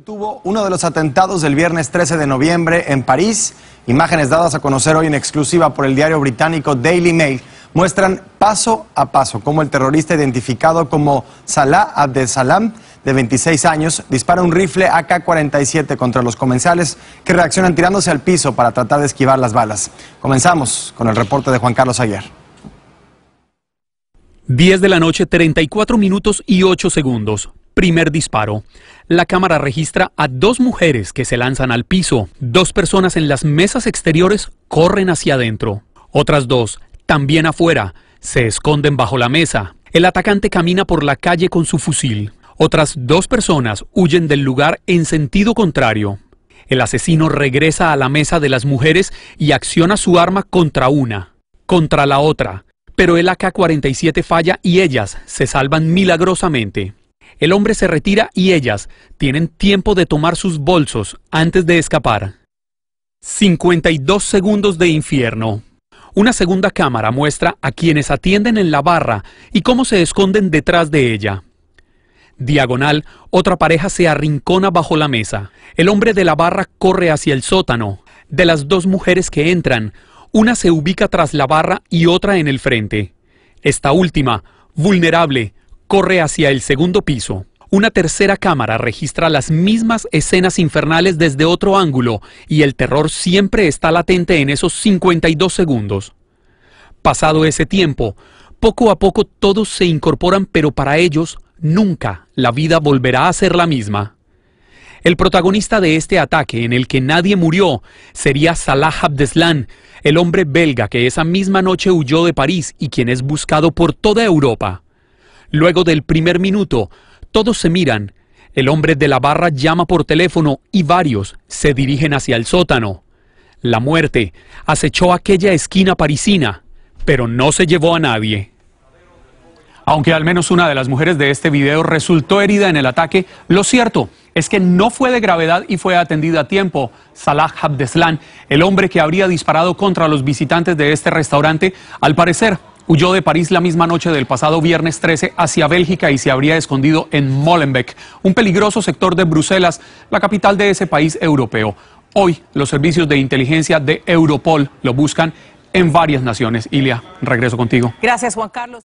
tuvo uno de los atentados del viernes 13 de noviembre en París. Imágenes dadas a conocer hoy en exclusiva por el diario británico Daily Mail muestran paso a paso cómo el terrorista identificado como Salah Abdesalam, de 26 años, dispara un rifle AK-47 contra los comensales que reaccionan tirándose al piso para tratar de esquivar las balas. Comenzamos con el reporte de Juan Carlos Ayer. 10 de la noche, 34 minutos y 8 segundos. Primer disparo. La cámara registra a dos mujeres que se lanzan al piso. Dos personas en las mesas exteriores corren hacia adentro. Otras dos, también afuera, se esconden bajo la mesa. El atacante camina por la calle con su fusil. Otras dos personas huyen del lugar en sentido contrario. El asesino regresa a la mesa de las mujeres y acciona su arma contra una, contra la otra. Pero el AK-47 falla y ellas se salvan milagrosamente. El hombre se retira y ellas tienen tiempo de tomar sus bolsos antes de escapar. 52 segundos de infierno. Una segunda cámara muestra a quienes atienden en la barra y cómo se esconden detrás de ella. Diagonal, otra pareja se arrincona bajo la mesa. El hombre de la barra corre hacia el sótano. De las dos mujeres que entran, una se ubica tras la barra y otra en el frente. Esta última, vulnerable, corre hacia el segundo piso. Una tercera cámara registra las mismas escenas infernales desde otro ángulo y el terror siempre está latente en esos 52 segundos. Pasado ese tiempo, poco a poco todos se incorporan, pero para ellos nunca la vida volverá a ser la misma. El protagonista de este ataque, en el que nadie murió, sería Salah Abdeslan, el hombre belga que esa misma noche huyó de París y quien es buscado por toda Europa. Luego del primer minuto, todos se miran. El hombre de la barra llama por teléfono y varios se dirigen hacia el sótano. La muerte acechó aquella esquina parisina, pero no se llevó a nadie. Aunque al menos una de las mujeres de este video resultó herida en el ataque, lo cierto es que no fue de gravedad y fue atendida a tiempo. Salah Abdeslan, el hombre que habría disparado contra los visitantes de este restaurante, al parecer Huyó de París la misma noche del pasado viernes 13 hacia Bélgica y se habría escondido en Molenbeek, un peligroso sector de Bruselas, la capital de ese país europeo. Hoy los servicios de inteligencia de Europol lo buscan en varias naciones. Ilia, regreso contigo. Gracias, Juan Carlos.